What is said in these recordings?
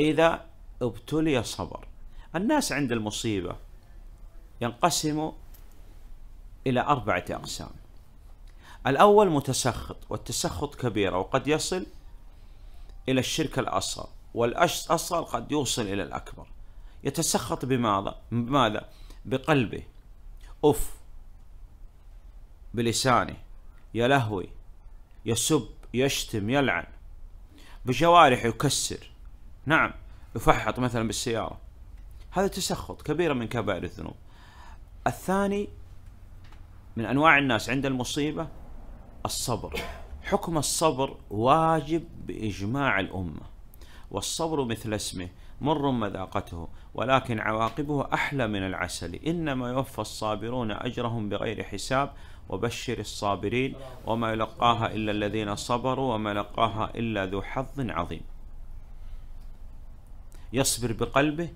إذا ابتلي صبر الناس عند المصيبة ينقسم إلى أربعة أقسام الأول متسخط والتسخط كبيرة وقد يصل إلى الشرك الأصغر والأصغر قد يوصل إلى الأكبر يتسخط بماذا؟ بماذا؟ بقلبه أف بلسانه يلهوي يسب يشتم يلعن بجوارحه يكسر نعم يفحط مثلا بالسيارة هذا تسخط كبيرة من كبائر الذنوب الثاني من أنواع الناس عند المصيبة الصبر حكم الصبر واجب بإجماع الأمة والصبر مثل اسمه مر مذاقته ولكن عواقبه أحلى من العسل إنما يوفى الصابرون أجرهم بغير حساب وبشر الصابرين وما يلقاها إلا الذين صبروا وما يلقاها إلا ذو حظ عظيم يصبر بقلبه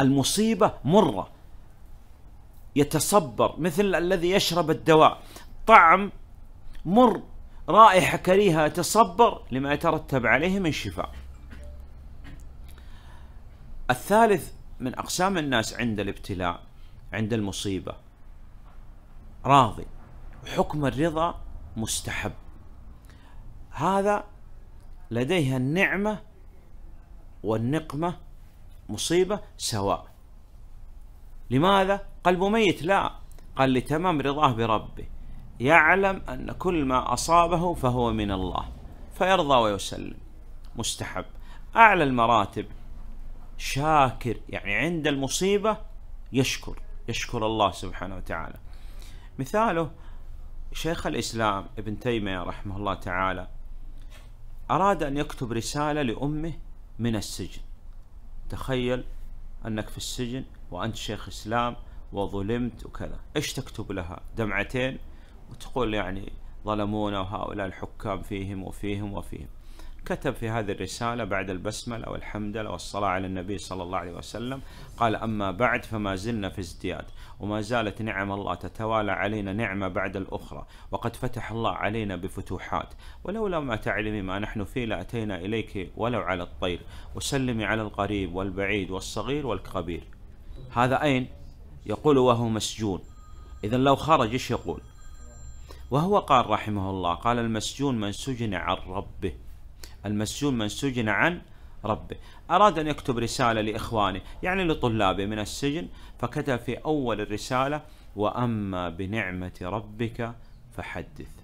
المصيبة مرة يتصبر مثل الذي يشرب الدواء طعم مر رائحة كريهة يتصبر لما يترتب عليه من شفاء الثالث من أقسام الناس عند الابتلاء عند المصيبة راضي حكم الرضا مستحب هذا لديها النعمة والنقمة مصيبة سواء لماذا؟ قلبه ميت لا قال لتمام رضاه بربه يعلم أن كل ما أصابه فهو من الله فيرضى ويسلم مستحب أعلى المراتب شاكر يعني عند المصيبة يشكر يشكر الله سبحانه وتعالى مثاله شيخ الإسلام ابن تيمية رحمه الله تعالى أراد أن يكتب رسالة لأمه من السجن تخيل أنك في السجن وأنت شيخ إسلام وظلمت وكذا إيش تكتب لها دمعتين وتقول يعني ظلمونا وهؤلاء الحكام فيهم وفيهم وفيهم كتب في هذه الرسالة بعد البسملة والحمدلة والصلاة على النبي صلى الله عليه وسلم قال أما بعد فما زلنا في ازدياد وما زالت نعم الله تتوالى علينا نعمة بعد الأخرى وقد فتح الله علينا بفتوحات ولولا ما تعلمي ما نحن فيه لأتينا إليك ولو على الطير وسلمي على القريب والبعيد والصغير والكبير هذا أين؟ يقول وهو مسجون إذا لو خرج إيش يقول؟ وهو قال رحمه الله قال المسجون من سجن عن ربه المسجون من سجن عن ربه أراد أن يكتب رسالة لإخوانه يعني لطلابه من السجن فكتب في أول الرسالة وأما بنعمة ربك فحدث